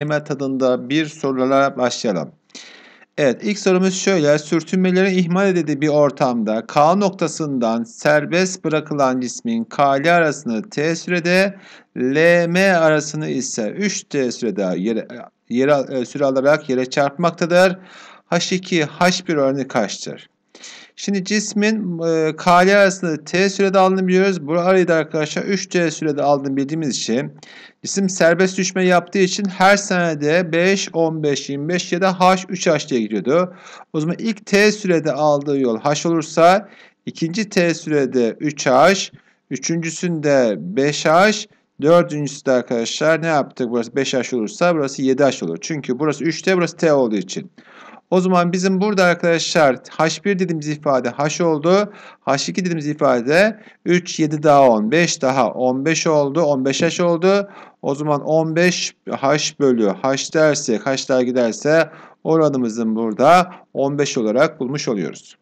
kelime tadında bir sorulara başlayalım. Evet ilk sorumuz şöyle. Sürtünmelerin ihmal edildiği bir ortamda K noktasından serbest bırakılan cismin KL arasını T sürede LM arasını ise 3T sürede yere, yere, e, süre alarak yere çarpmaktadır. H2 H1 örneği kaçtır? Şimdi cismin e, KL arasında T sürede aldığını biliyoruz. Bu da arkadaşlar 3T sürede aldığını bildiğimiz için İsim serbest düşme yaptığı için her senede 5, 15, 25 ya da H, 3H diye gidiyordu. O zaman ilk T sürede aldığı yol H olursa ikinci T sürede 3H, üçüncüsünde 5H, dördüncüsü de arkadaşlar ne yaptık? Burası 5H olursa burası 7H olur. Çünkü burası 3T, burası T olduğu için. O zaman bizim burada arkadaşlar H1 dediğimiz ifade H oldu. H2 dediğimiz ifade 3, 7 daha 10, 5 daha 15 oldu. 15 H oldu. O zaman 15 H bölü H dersek, H daha giderse oranımızın burada 15 olarak bulmuş oluyoruz.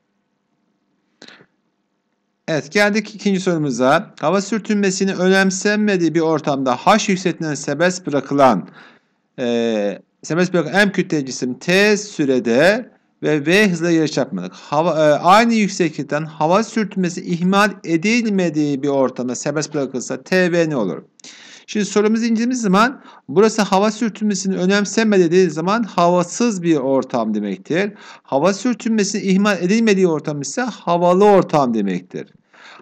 Evet geldik ikinci sorumuza. Hava sürtünmesini önemsenmediği bir ortamda H yüksekliğinden serbest bırakılan e, serbest bırakan m kütle cisim t sürede ve v hızla yarış çarpmalık. Hava, e, aynı yükseklikten hava sürtünmesi ihmal edilmediği bir ortamda serbest bırakılsa tv ne olur? Şimdi sorumuz incelediğimiz zaman burası hava sürtünmesini önemseme dediği zaman havasız bir ortam demektir. Hava sürtünmesini ihmal edilmediği ortam ise havalı ortam demektir.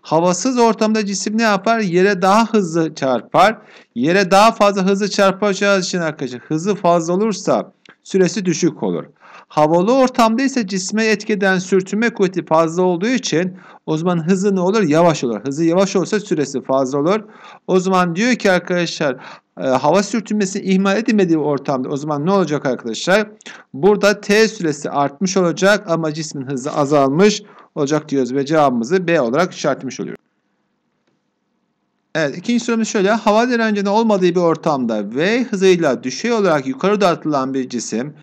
Havasız ortamda cisim ne yapar? Yere daha hızlı çarpar. Yere daha fazla hızlı çarpacağı için arkadaşlar hızı fazla olursa süresi düşük olur. Havalı ortamda ise cisme etkeden sürtünme kuvveti fazla olduğu için o zaman hızı ne olur? Yavaş olur. Hızı yavaş olsa süresi fazla olur. O zaman diyor ki arkadaşlar e, hava sürtünmesini ihmal edilmediği ortamda o zaman ne olacak arkadaşlar? Burada T süresi artmış olacak ama cismin hızı azalmış olacak diyoruz ve cevabımızı B olarak işaretmiş oluyoruz. Evet ikinci sorumuz şöyle. Hava direncinin olmadığı bir ortamda V hızıyla düşey olarak yukarı atılan bir cisim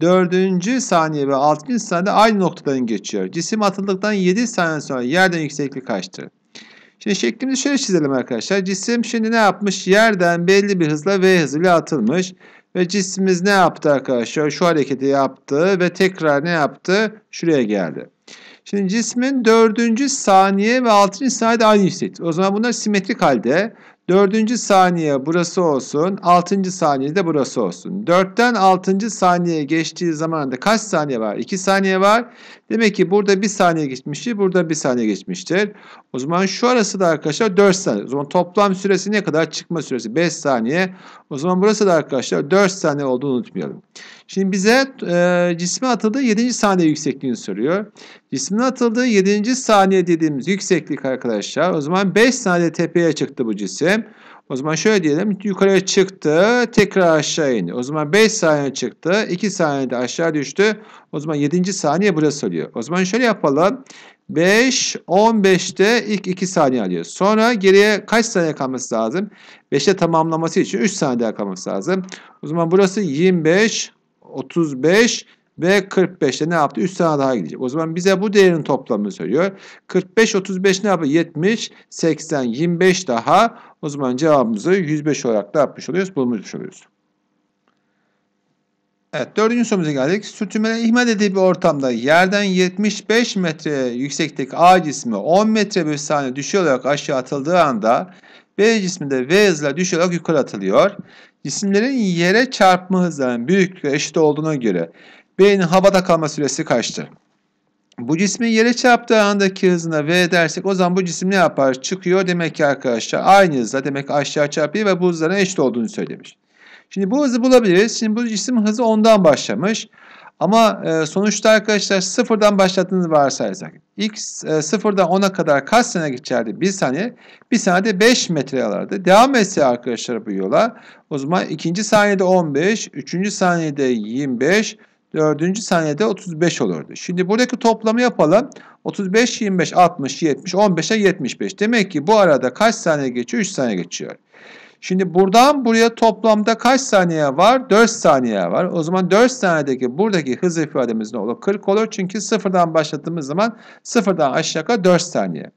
4. saniye ve 6. saniyede aynı noktadan geçiyor. Cisim atıldıktan 7 saniye sonra yerden yükseklik kaçtır? Şimdi şeklimizi şöyle çizelim arkadaşlar. Cisim şimdi ne yapmış? Yerden belli bir hızla V hızıyla atılmış. Ve cismimiz ne yaptı arkadaşlar? Şu hareketi yaptı ve tekrar ne yaptı? Şuraya geldi. Şimdi cismin dördüncü saniye ve altıncı saniye de aynı yükseklik. O zaman bunlar simetrik halde. Dördüncü saniye burası olsun, altıncı saniye de burası olsun. Dörtten altıncı saniye geçtiği zaman da kaç saniye var? İki saniye var. Demek ki burada bir saniye geçmişti, burada bir saniye geçmiştir. O zaman şu arası da arkadaşlar dört saniye. O zaman toplam süresi ne kadar? Çıkma süresi beş saniye. O zaman burası da arkadaşlar dört saniye olduğunu unutmayalım. Şimdi bize e, cisme atıldığı yedinci saniye yüksekliğini soruyor. Cismin atıldığı 7. saniye dediğimiz yükseklik arkadaşlar. O zaman 5 saniye tepeye çıktı bu cisim. O zaman şöyle diyelim yukarıya çıktı tekrar aşağı indi. O zaman 5 saniye çıktı 2 saniyede aşağı düştü. O zaman 7. saniye burası oluyor. O zaman şöyle yapalım. 5, 15'te ilk 2 saniye alıyor. Sonra geriye kaç saniye kalması lazım? 5'te tamamlaması için 3 saniye daha kalması lazım. O zaman burası 25, 35, ve 45'te ne yaptı? 3 tane daha gidecek. O zaman bize bu değerin toplamını söylüyor. 45, 35 ne yapıyor? 70, 80, 25 daha. O zaman cevabımızı 105 olarak da yapmış oluyoruz? Bulmuş oluyoruz. Evet dördüncü sorumuza geldik. Sürtünmeler ihmal edildiği bir ortamda yerden 75 metre yüksekteki A cismi 10 metre bir saniye düşüyor olarak aşağı atıldığı anda B cismi de V hızla düşüyor olarak yukarı atılıyor. Cisimlerin yere çarpma hızlarının büyüklüğü eşit olduğuna göre B'nin havada kalma süresi kaçtır? Bu cismin yere çarptığı andaki hızına V dersek o zaman bu cisim ne yapar? Çıkıyor. Demek ki arkadaşlar aynı hızla demek aşağı çarpıyor ve bu hızlara eşit olduğunu söylemiş. Şimdi bu hızı bulabiliriz. Şimdi bu cisim hızı ondan başlamış. Ama e, sonuçta arkadaşlar sıfırdan başlattığını varsayarsak. ilk e, sıfırdan 10'a kadar kaç sene geçerdi? Bir saniye. Bir saniyede 5 metre alardı. Devam etse arkadaşlar bu yola. O zaman ikinci saniyede 15, üçüncü saniyede 25, 4. saniyede 35 olurdu. Şimdi buradaki toplamı yapalım. 35, 25, 60, 70, 15'e 75. Demek ki bu arada kaç saniye geçiyor? 3 saniye geçiyor. Şimdi buradan buraya toplamda kaç saniye var? 4 saniye var. O zaman 4 saniyedeki buradaki hız ifademiz ne olur? 40 olur. Çünkü sıfırdan başladığımız zaman sıfırdan aşağıya 4 saniye.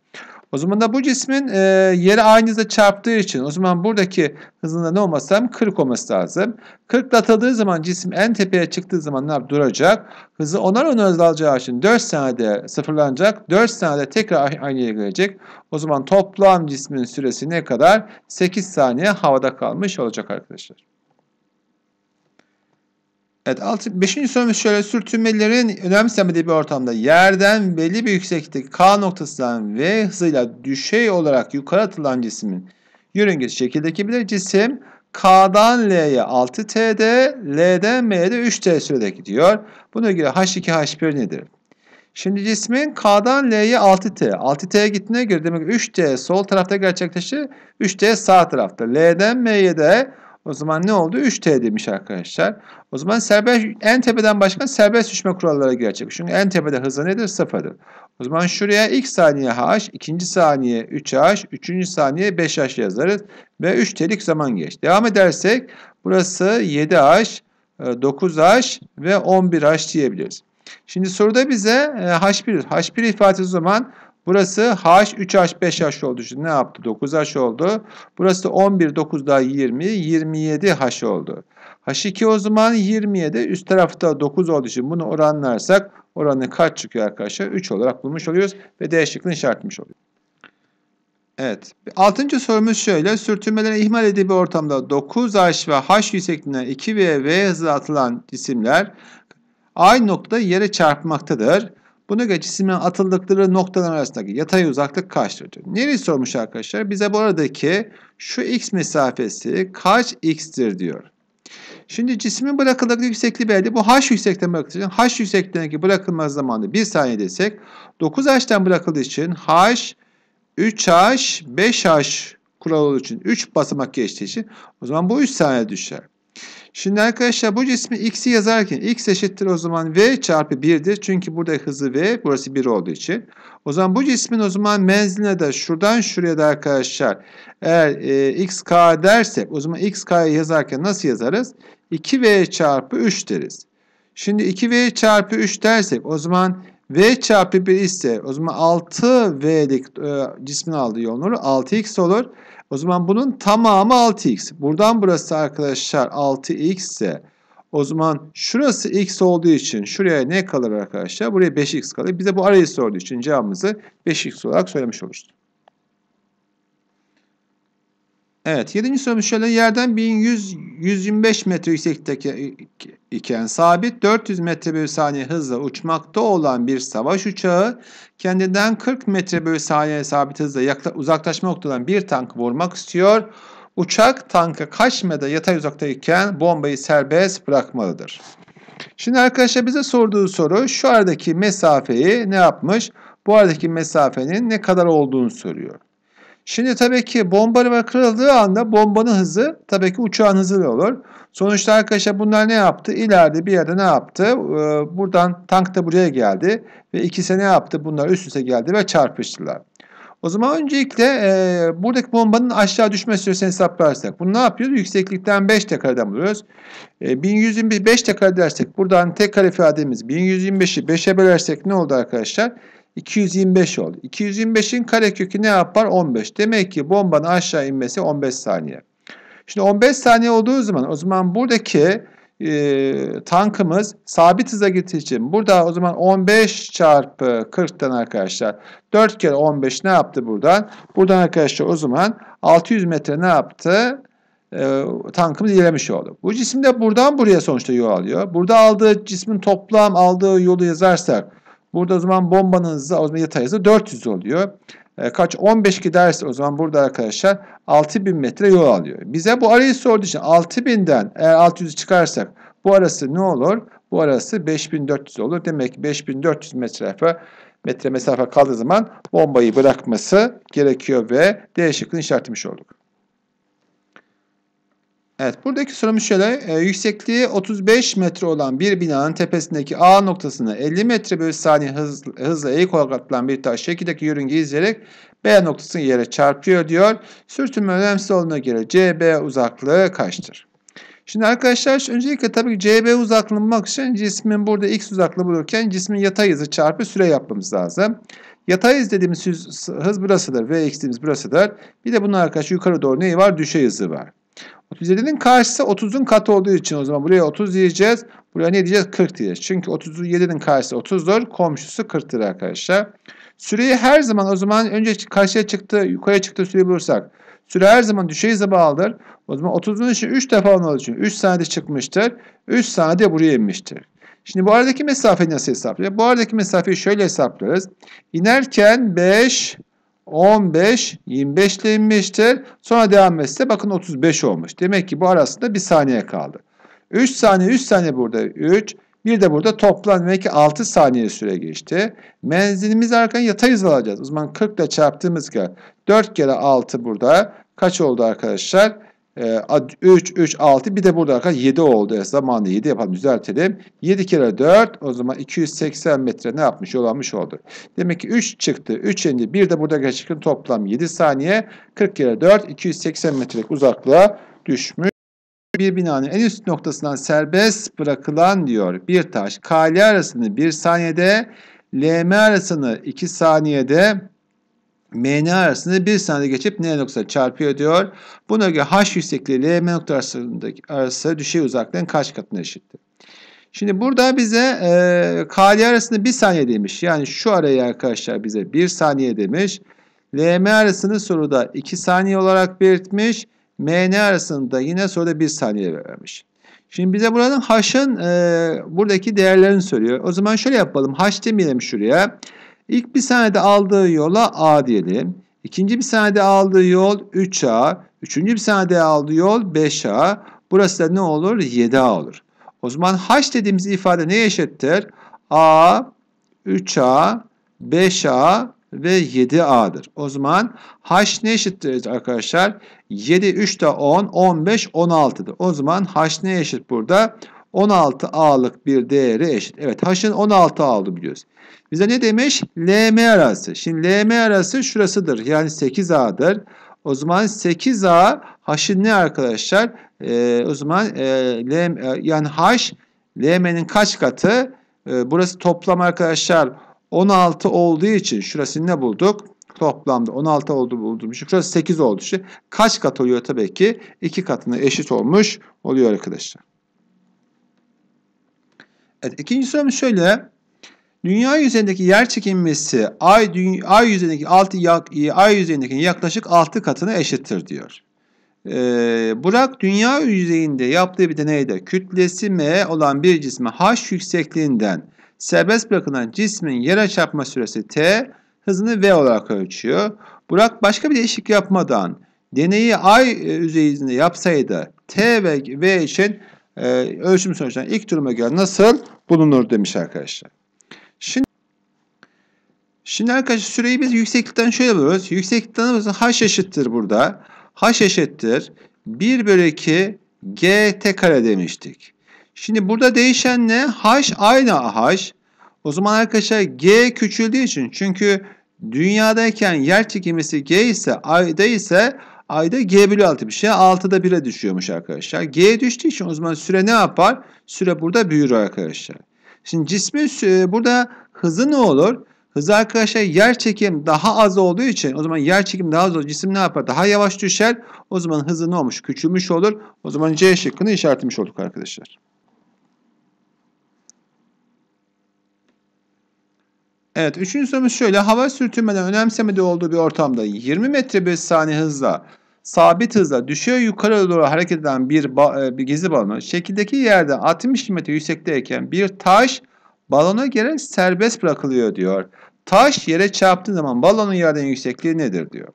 O zaman da bu cismin e, yeri aynıza çarptığı için o zaman buradaki hızında ne olması lazım? 40 olması lazım. 40 atıldığı zaman cisim en tepeye çıktığı zaman ne yap? Duracak. Hızı onar onar azalacağı için 4 saniyede sıfırlanacak. 4 saniyede tekrar aynı yere gelecek. O zaman toplam cismin süresi ne kadar? 8 saniye havada kalmış olacak arkadaşlar. Evet, altı, beşinci sorumuz şöyle sürtünmelerin önemsemediği bir ortamda yerden belli bir yükseklik K noktasından V hızıyla düşey olarak yukarı atılan cismin yörüngesi şekildeki bir cisim K'dan L'ye 6T'd, L'den M'ye de 3T sürede gidiyor. Buna göre H2H1 nedir? Şimdi cismin K'dan L'ye 6T. 6T'ye gittiğine göre demek 3T sol tarafta gerçekleşir, 3T sağ tarafta. L'den M'ye de o zaman ne oldu? 3T demiş arkadaşlar. O zaman serbest en tepeden başka serbest düşme kuralları gerçek. Çünkü en tepede hızı nedir? Sıfırdır. O zaman şuraya ilk saniye h, ikinci saniye 3h, üçüncü saniye 5h yazarız. Ve 3T'lik zaman geç. Devam edersek burası 7h, 9h e, ve 11h diyebiliriz. Şimdi soruda bize h1, e, h1 ifadesi zaman Burası H 3H 5H oldu. Şimdi ne yaptı? 9H oldu. Burası 11 9 daha 20 27H oldu. H2 o zaman 27 üst tarafta 9 olduğu için bunu oranlarsak oranı kaç çıkıyor arkadaşlar? 3 olarak bulmuş oluyoruz ve D şıkkını işaretmiş oluyoruz. Evet. Altıncı sorumuz şöyle. Sürtünmelerin ihmal edildiği bir ortamda 9H ve H yüksekliğinden 2V ve V hızla atılan cisimler aynı noktada yere çarpmaktadır. Buna göre cismin atıldıkları noktalar arasındaki yatay uzaklık kaçtır diyor. Nereyi sormuş arkadaşlar? Bize bu aradaki şu x mesafesi kaç x'tir diyor. Şimdi cismin bırakıldığı yüksekliği belli. Bu h yüksekten bırakıldığı için h yüksekliğindeki bırakılma zamanı 1 saniye desek 9h'ten bırakıldığı için h 3h 5h kuralı için 3 basamak geçtiği için o zaman bu 3 saniye düşer. Şimdi arkadaşlar bu cismi x'i yazarken x eşittir o zaman v çarpı 1'dir. Çünkü burada hızı v burası 1 olduğu için. O zaman bu cismin o zaman menziline de şuradan şuraya da arkadaşlar eğer e, x k dersek o zaman x k'yı yazarken nasıl yazarız? 2v çarpı 3 deriz. Şimdi 2v çarpı 3 dersek o zaman v çarpı 1 ise o zaman 6v'lik e, cismin aldığı yol olur. 6x olur. O zaman bunun tamamı 6x. Buradan burası arkadaşlar 6x ise o zaman şurası x olduğu için şuraya ne kalır arkadaşlar? Buraya 5x kalır. Bize bu arayı sorduğu için cevabımızı 5x olarak söylemiş oluruz. Evet, 7. sorumuz şöyle yerden 1100 125 metre yüksekteki iken sabit 400 metre bölü saniye hızla uçmakta olan bir savaş uçağı kendinden 40 metre bölü saniye sabit hızla uzaklaşma olan bir tank vurmak istiyor. Uçak tanka kaçmada yatay uzaktayken bombayı serbest bırakmalıdır. Şimdi arkadaşlar bize sorduğu soru şu aradaki mesafeyi ne yapmış? Bu aradaki mesafenin ne kadar olduğunu soruyor. Şimdi tabii ki bombalama kırıldığı anda bombanın hızı tabii ki uçağın hızı olur. Sonuçta arkadaşlar bunlar ne yaptı? İleride bir yerde ne yaptı? Ee, buradan tank da buraya geldi ve ikisi ne yaptı? Bunlar üst üste geldi ve çarpıştılar. O zaman öncelikle e, buradaki bombanın aşağı düşme süresini hesaplarsak. Bunu ne yapıyoruz? Yükseklikten 5 tekrardan buluyoruz. E, 1125 tekrar dersek buradan tekrar ifademiz 1125'i 5'e bölersek ne oldu arkadaşlar? 225 oldu. 225'in karekökü ne yapar? 15. Demek ki bombanın aşağı inmesi 15 saniye. Şimdi 15 saniye olduğu zaman o zaman buradaki e, tankımız sabit hıza gittiği için burada o zaman 15 çarpı 40'tan arkadaşlar 4 kere 15 ne yaptı buradan? Buradan arkadaşlar o zaman 600 metre ne yaptı? E, tankımız ilerlemiş oldu. Bu cisim de buradan buraya sonuçta yol alıyor. Burada aldığı cismin toplam aldığı yolu yazarsak Burada o zaman bombanın hızı o zaman yatay hızı 400 oluyor. E, kaç 15 giderse o zaman burada arkadaşlar 6000 metre yol alıyor. Bize bu arayı sorduğu için 6000'den eğer 600'ü çıkarsak bu arası ne olur? Bu arası 5400 olur. Demek ki 5400 mesafe metre mesafe kaldığı zaman bombayı bırakması gerekiyor ve D şıkkını işaretlemiş olduk. Evet buradaki sorumuz şöyle. E, yüksekliği 35 metre olan bir binanın tepesindeki A noktasına 50 metre bölü saniye hız, hızla eğik olarak atılan bir taş şekildeki yörünge izleyerek B noktasını yere çarpıyor diyor. Sürtünme önemsiz olduğuna göre CB uzaklığı kaçtır? Şimdi arkadaşlar öncelikle tabii CB uzaklığını bulmak için cismin burada x uzaklığı bulurken cismin yatay hızı çarpı süre yapmamız lazım. Yatay hız dediğimiz hız burasıdır. Vx dediğimiz burasıdır. Bir de bunun arkadaşlar yukarı doğru neyi var? Düşey hızı var. 37'nin karşısı 30'un katı olduğu için o zaman buraya 30 diyeceğiz. Buraya ne diyeceğiz? 40 diyeceğiz. Çünkü 37'nin karşısı 30'dur. Komşusu 40'tır arkadaşlar. Süreyi her zaman o zaman önce karşıya çıktı, yukarıya çıktı süreyi bulursak. Süre her zaman düşeyize bağlıdır. O zaman 30'un için 3 defa olmalı için 3 saniyede çıkmıştır. 3 saniyede buraya inmiştir. Şimdi bu aradaki mesafeyi nasıl hesaplıyor? Bu aradaki mesafeyi şöyle hesaplıyoruz. İnerken 5, 15, 25 ile 25'tir. Sonra devam etse bakın 35 olmuş. Demek ki bu arasında bir saniye kaldı. 3 saniye 3 saniye burada 3. Bir de burada toplam demek ki 6 saniye süre geçti. Menzilimiz arkan yatay hız alacağız. O zaman 40 ile çarptığımız kadar 4 kere 6 burada kaç oldu arkadaşlar? 3, 3, 6 bir de burada arkadaşlar 7 oldu. E, zamanı 7 yapalım düzeltelim. 7 kere 4 o zaman 280 metre ne yapmış yol almış oldu. Demek ki 3 çıktı. 3 indi. Bir de burada gerçekten toplam 7 saniye. 40 kere 4 280 metrelik uzaklığa düşmüş. Bir binanın en üst noktasından serbest bırakılan diyor bir taş. KL arasını 1 saniyede, LM arasını 2 saniyede MN arasında bir saniye geçip N noktasına çarpıyor diyor. Buna göre H yüksekliği ile M nokta arasındaki arası düşey uzaklığın kaç katına eşittir? Şimdi burada bize e, KL arasında bir saniye demiş. Yani şu arayı arkadaşlar bize bir saniye demiş. LM arasını soruda 2 saniye olarak belirtmiş. MN arasında yine soruda 1 saniye vermiş. Şimdi bize buranın H'ın e, buradaki değerlerini söylüyor. O zaman şöyle yapalım. H demeyelim şuraya. İlk bir senede aldığı yola A diyelim. İkinci bir senede aldığı yol 3A. Üçüncü bir senede aldığı yol 5A. Burası da ne olur? 7A olur. O zaman H dediğimiz ifade neye eşittir? A, 3A, 5A ve 7A'dır. O zaman H ne eşittir arkadaşlar? 7, 3 de 10, 15, 16'dır. O zaman H ne eşit burada? 16. 16A'lık bir değeri eşit. Evet H'ın 16A olduğunu biliyoruz. Bize ne demiş? LM arası. Şimdi LM arası şurasıdır. Yani 8A'dır. O zaman 8A H'ın ne arkadaşlar? Ee, o zaman e, LM, e, yani H LM'nin kaç katı? Ee, burası toplam arkadaşlar 16 olduğu için şurasını ne bulduk? Toplamda 16 oldu buldum. Şurası 8 oldu. Kaç kat oluyor tabii ki? 2 katına eşit olmuş oluyor arkadaşlar. Evet, ikinci sorumuz şöyle. Dünya yüzeyindeki yer çekilmesi ay, dünya, ay yüzeyindeki altı yak, ay yüzeyindeki yaklaşık 6 katını eşittir diyor. Ee, Burak dünya yüzeyinde yaptığı bir deneyde kütlesi m olan bir cisme h yüksekliğinden serbest bırakılan cismin yere çarpma süresi t hızını v olarak ölçüyor. Burak başka bir değişik yapmadan deneyi ay e, yüzeyinde yapsaydı t ve v için e, ölçüm sonuçlarının ilk duruma göre nasıl bulunur demiş arkadaşlar. Şimdi Şimdi arkadaşlar süreyi biz yükseklikten şöyle buluyoruz. Yükseklikten bakın h eşittir burada. h eşittir 1 bölü 2 gt kare demiştik. Şimdi burada değişen ne? h aynı h. O zaman arkadaşlar g küçüldüğü için çünkü dünyadayken yer çekimisi g ise ayda ise Ayda G bölü 6 bir şey. 6'da 1'e düşüyormuş arkadaşlar. G düştüğü için o zaman süre ne yapar? Süre burada büyür arkadaşlar. Şimdi cismin e, burada hızı ne olur? Hız arkadaşlar yer çekim daha az olduğu için o zaman yer çekim daha az olur. Cisim ne yapar? Daha yavaş düşer. O zaman hızı ne olmuş? Küçülmüş olur. O zaman C şıkkını işaretlemiş olduk arkadaşlar. Evet üçüncü sorumuz şöyle. Hava sürtünmeden önemsemediği olduğu bir ortamda 20 metre bir saniye hızla sabit hızla düşüyor yukarı doğru hareket eden bir, e, bir gizli balonu şekildeki yerde 60 metre yüksekteyken bir taş balona gelen serbest bırakılıyor diyor. Taş yere çarptığı zaman balonun yerden yüksekliği nedir diyor.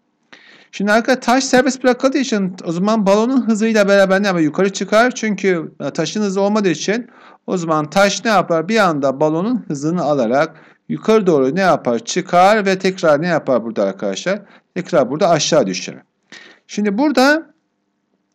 Şimdi arkadaşlar taş serbest bırakıldığı için o zaman balonun hızıyla beraber ne yapar? Yukarı çıkar. Çünkü e, taşın hızı olmadığı için o zaman taş ne yapar? Bir anda balonun hızını alarak yukarı doğru ne yapar? Çıkar ve tekrar ne yapar burada arkadaşlar? Tekrar burada aşağı düşer. Şimdi burada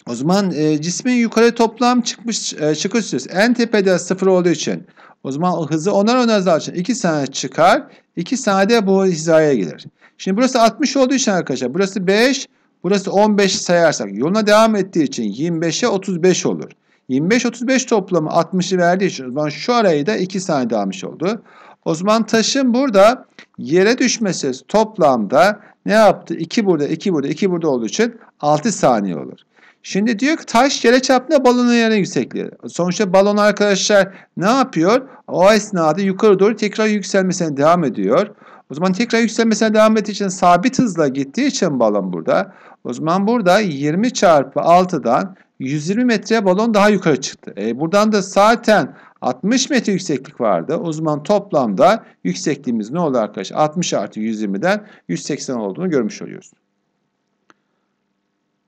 o zaman e, cismin yukarı toplam çıkmış e, çıkış süresi en tepede sıfır olduğu için o zaman hızı onar onar azalır için 2 saniye çıkar. 2 saniyede bu hizaya gelir. Şimdi burası 60 olduğu için arkadaşlar burası 5 burası 15 sayarsak yoluna devam ettiği için 25'e 35 olur. 25-35 toplamı 60'ı verdiği için o zaman şu arayı da 2 saniyede almış oldu. O zaman taşın burada yere düşmesi toplamda ne yaptı? 2 burada, 2 burada, 2 burada olduğu için 6 saniye olur. Şimdi diyor ki taş yere çarptığında balonun yere yüksekliği. Sonuçta balon arkadaşlar ne yapıyor? O esnada yukarı doğru tekrar yükselmesine devam ediyor. O zaman tekrar yükselmesine devam ettiği için sabit hızla gittiği için balon burada. O zaman burada 20 çarpı 6'dan 120 metreye balon daha yukarı çıktı. E buradan da zaten 60 metre yükseklik vardı. O zaman toplamda yüksekliğimiz ne oldu arkadaşlar? 60 artı 120'den 180 olduğunu görmüş oluyoruz.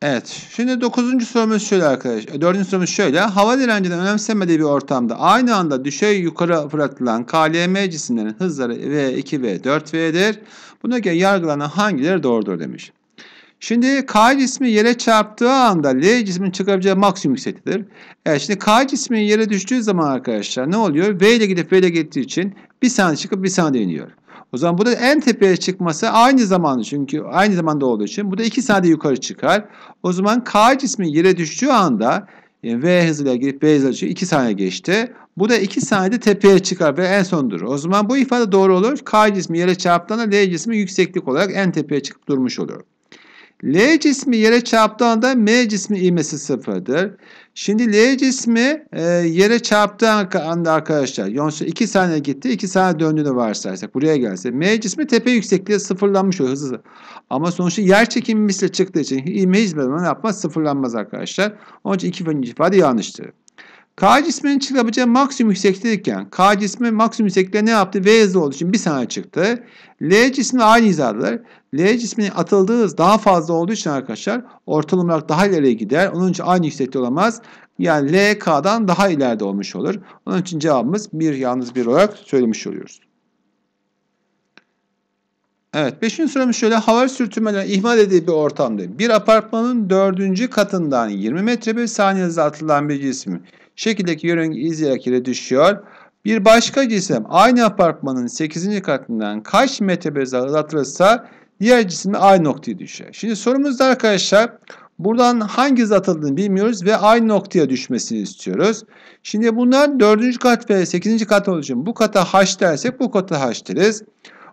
Evet. Şimdi 9. sorumuz şöyle arkadaşlar. E, 4. sorumuz şöyle. Hava direncinin önemsemediği bir ortamda aynı anda düşey yukarı fırlatılan KLM cisimlerin hızları V2 ve 4V'dir. Buna göre yargılanan hangileri doğrudur demiş. Şimdi K cismi yere çarptığı anda L cismin çıkabileceği maksimum yüksekliktir. Evet şimdi K cismi yere düştüğü zaman arkadaşlar ne oluyor? V ile gidip V ile gittiği için bir saniye çıkıp bir saniye iniyor. O zaman bu da en tepeye çıkması aynı zamanda çünkü aynı zamanda olduğu için bu da 2 saniye yukarı çıkar. O zaman K cismi yere düştüğü anda yani V hızıyla girip V hızıyla çıkıyor 2 saniye geçti. Bu da 2 saniyede tepeye çıkar ve en son durur. O zaman bu ifade doğru olur. K cismi yere çarptığında L cismi yükseklik olarak en tepeye çıkıp durmuş olur. L cismi yere çarptığında M cismi ivmesi sıfırdır. Şimdi L cismi e, yere çarptığı anda arkadaşlar Yonsu 2 saniye gitti 2 saniye döndüğünü varsayarsak buraya gelse M cismi tepe yüksekliğe sıfırlanmış oluyor hızlı. Ama sonuçta yer çekimi misli çıktığı için ivme hizmetini yapmaz sıfırlanmaz arkadaşlar. Onun için iki ifade yanlıştır. K cisminin çıkabileceği maksimum yükseklikken K cismi maksimum yüksekliğe ne yaptı? V hızlı olduğu için bir saniye çıktı. L cismi aynı hizadalar. L cisminin atıldığı hız daha fazla olduğu için arkadaşlar ortalama olarak daha ileriye gider. Onun için aynı yüksekte olamaz. Yani L K'dan daha ileride olmuş olur. Onun için cevabımız bir yalnız bir olarak söylemiş oluyoruz. Evet, beşinci sorumuz şöyle. Hava sürtünmeler ihmal edildiği bir ortamda bir apartmanın dördüncü katından 20 metre bir saniye hızla atılan bir cismi şekildeki yörünge izleyerek yere düşüyor. Bir başka cisim aynı apartmanın 8. katından kaç metre bir atılırsa diğer cisim aynı noktaya düşer. Şimdi sorumuzda arkadaşlar buradan hangi hızla atıldığını bilmiyoruz ve aynı noktaya düşmesini istiyoruz. Şimdi bunlar 4. kat ve 8. kat olduğu bu kata h dersek bu kata h deriz.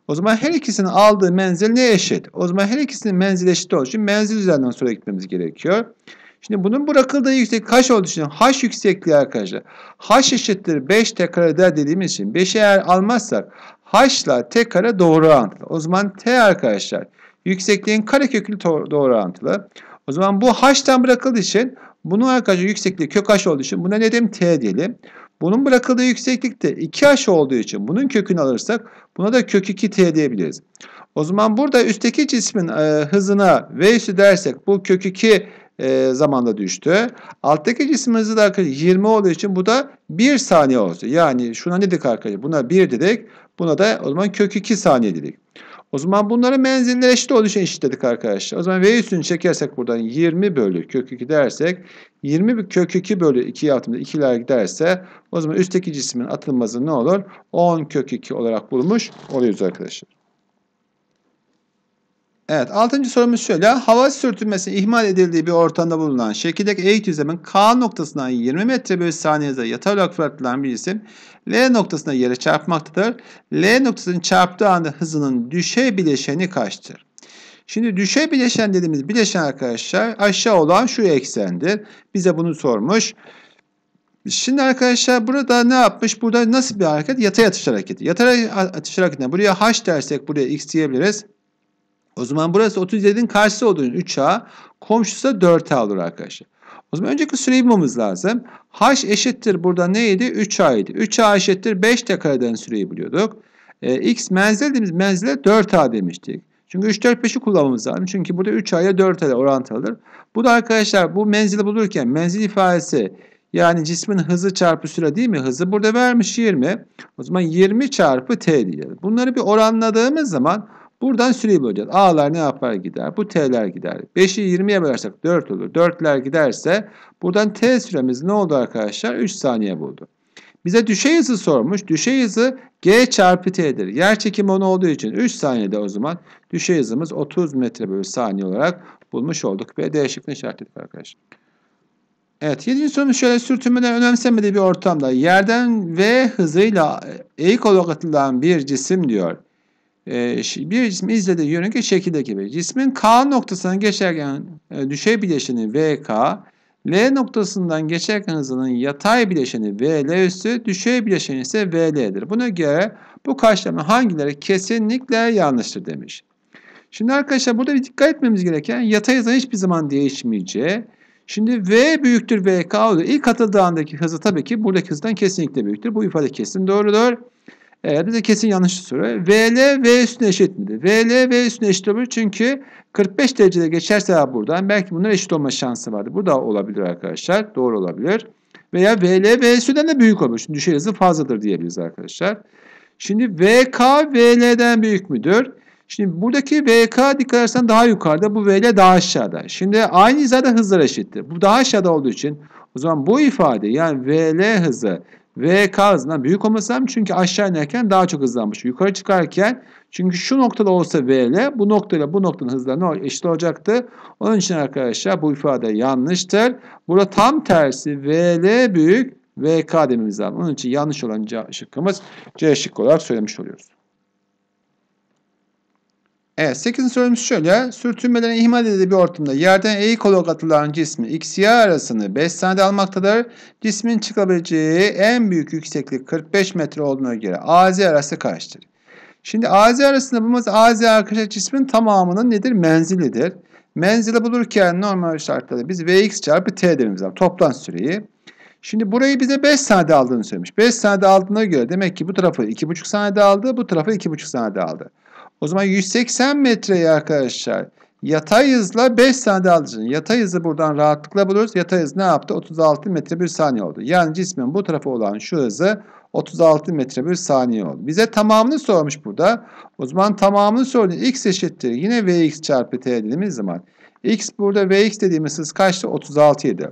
O zaman her ikisinin aldığı menzil ne eşit? O zaman her ikisinin menzili eşit olduğu için menzil üzerinden sonra gitmemiz gerekiyor. Şimdi bunun bırakıldığı yükseklik kaç olduğu için h yüksekliği arkadaşlar. h eşittir 5 t kare der dediğimiz için 5'i eğer almazsak h ile t kare doğru orantılı. O zaman t arkadaşlar yüksekliğin karekökü doğru orantılı. O zaman bu h'tan bırakıldığı için bunun arkadaşlar yüksekliği kök h olduğu için buna ne diyelim t diyelim. Bunun bırakıldığı yükseklik de 2h olduğu için bunun kökünü alırsak buna da kök 2t diyebiliriz. O zaman burada üstteki cismin e, hızına v üssü dersek bu kök 2 e, zamanda düştü. Alttaki cisim hızı da 20 olduğu için bu da 1 saniye oldu. Yani şuna ne dedik arkadaşlar? Buna 1 dedik. Buna da o zaman kök 2 saniye dedik. O zaman bunları menziller eşit olduğu için eşitledik arkadaşlar. O zaman V üstünü çekersek buradan 20 bölü kök 2 dersek 20 kök 2 bölü 2 yaptığımda 2'ler giderse o zaman üstteki cismin atılmazı ne olur? 10 kök 2 olarak bulmuş oluyoruz arkadaşlar. Evet, altıncı sorumuz şöyle. Hava sürtünmesi ihmal edildiği bir ortamda bulunan şekildeki eğik düzlemin K noktasından 20 metre bölü saniyede hızla yatay olarak fırlatılan bir cisim L noktasına yere çarpmaktadır. L noktasının çarptığı anda hızının düşey bileşeni kaçtır? Şimdi düşey bileşen dediğimiz bileşen arkadaşlar aşağı olan şu eksendir. Bize bunu sormuş. Şimdi arkadaşlar burada ne yapmış? Burada nasıl bir hareket? Yatay atış hareketi. Yatay atış hareketine buraya h dersek buraya x diyebiliriz. O zaman burası 37'nin karşısı olduğu 3A, komşusu da 4A olur arkadaşlar. O zaman önceki süreyi bulmamız lazım. H eşittir burada neydi? 3A idi. 3A eşittir 5 de kareden süreyi buluyorduk. E, X menzil dediğimiz menzile 4A demiştik. Çünkü 3, 4, 5'i kullanmamız lazım. Çünkü burada 3 ile 4 ile orantılıdır. Bu da arkadaşlar bu menzili bulurken menzil ifadesi yani cismin hızı çarpı süre değil mi? Hızı burada vermiş 20. O zaman 20 çarpı t diyelim. Bunları bir oranladığımız zaman Buradan süreyi böleceğiz. A'lar ne yapar gider? Bu T'ler gider. 5'i 20'ye bölersek 4 olur. 4'ler giderse buradan T süremiz ne oldu arkadaşlar? 3 saniye buldu. Bize düşey hızı sormuş. Düşey hızı G çarpı T'dir. Yer çekimi 10 olduğu için 3 saniyede o zaman düşey hızımız 30 metre bölü saniye olarak bulmuş olduk. Ve D şıkkını işaretledik arkadaşlar. Evet 7. sorumuz şöyle sürtünmeden önemsemediği bir ortamda yerden V hızıyla eğik olarak atılan bir cisim diyor. Ee, bir cismi izlediği yörünge şekilde gibi. Cismin K noktasından geçerken e, düşey bileşeni VK, L noktasından geçerken hızının yatay bileşeni VL üstü, düşey bileşeni ise VL'dir. Buna göre bu karşılama hangileri kesinlikle yanlıştır demiş. Şimdi arkadaşlar burada bir dikkat etmemiz gereken yatay hızın hiçbir zaman değişmeyeceği. Şimdi V büyüktür VK oluyor. İlk atıldığındaki hızı tabii ki buradaki hızdan kesinlikle büyüktür. Bu ifade kesin doğrudur. Eğer bize kesin yanlış soruyor. VL V üstüne eşit midir? VL V üstüne eşit olur çünkü 45 derecede geçerse buradan belki bunlar eşit olma şansı vardı. Bu da olabilir arkadaşlar. Doğru olabilir. Veya VL V üstünden de büyük olur. Şimdi düşey hızı fazladır diyebiliriz arkadaşlar. Şimdi VK VL'den büyük müdür? Şimdi buradaki VK dikkat edersen daha yukarıda, bu VL daha aşağıda. Şimdi aynı hizada hızlar eşittir. Bu daha aşağıda olduğu için o zaman bu ifade yani VL hızı VK hızından büyük olmasam çünkü aşağı inerken daha çok hızlanmış. Yukarı çıkarken çünkü şu noktada olsa VL bu noktayla bu noktanın hızları eşit olacaktı. Onun için arkadaşlar bu ifade yanlıştır. Burada tam tersi VL büyük VK dememiz lazım. Onun için yanlış olan şıkkımız C şıkkı olarak söylemiş oluyoruz. Evet 8. sorumuz şöyle. Sürtünmelerin ihmal edildiği bir ortamda yerden eğik olarak atılan x-y arasını 5 saniyede almaktadır. Cismin çıkabileceği en büyük yükseklik 45 metre olduğuna göre AZ arası kaçtır? Şimdi AZ arasında bulmamız AZ arkadaşlar cismin tamamının nedir? Menzilidir. Menzili bulurken normal şartlarda biz Vx çarpı T dememiz lazım. Toplam süreyi. Şimdi burayı bize 5 saniyede aldığını söylemiş. 5 saniyede aldığına göre demek ki bu tarafı 2,5 saniyede aldı, bu tarafı 2,5 saniyede aldı. O zaman 180 metreyi arkadaşlar yatay hızla 5 saniyede alacaksın. Yatay hızı buradan rahatlıkla buluruz. Yatay hız ne yaptı? 36 metre bir saniye oldu. Yani cismin bu tarafı olan şu hızı 36 metre bir saniye oldu. Bize tamamını sormuş burada. O zaman tamamını sordu. X eşittir. Yine Vx çarpı T dediğimiz zaman. X burada Vx dediğimiz hız kaçtı? 36 idi.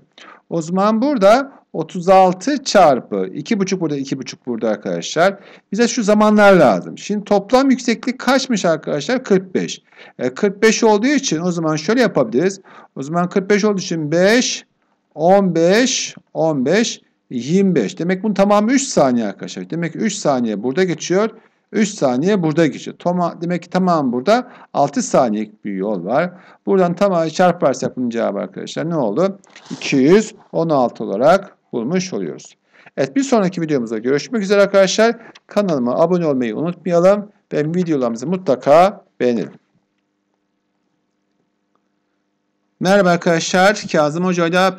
O zaman burada 36 çarpı 2,5 burada 2,5 burada arkadaşlar. Bize şu zamanlar lazım. Şimdi toplam yükseklik kaçmış arkadaşlar? 45. E, 45 olduğu için o zaman şöyle yapabiliriz. O zaman 45 olduğu için 5, 15, 15, 25. Demek bunun tamamı 3 saniye arkadaşlar. Demek 3 saniye burada geçiyor. 3 saniye burada geçiyor. Toma, demek ki tamam burada 6 saniyelik bir yol var. Buradan tamamı çarparsak bunun cevabı arkadaşlar ne oldu? 216 olarak bulmuş oluyoruz. Evet bir sonraki videomuzda görüşmek üzere arkadaşlar. Kanalıma abone olmayı unutmayalım ve videolarımızı mutlaka beğenelim. Merhaba arkadaşlar. Kazım hocayla ile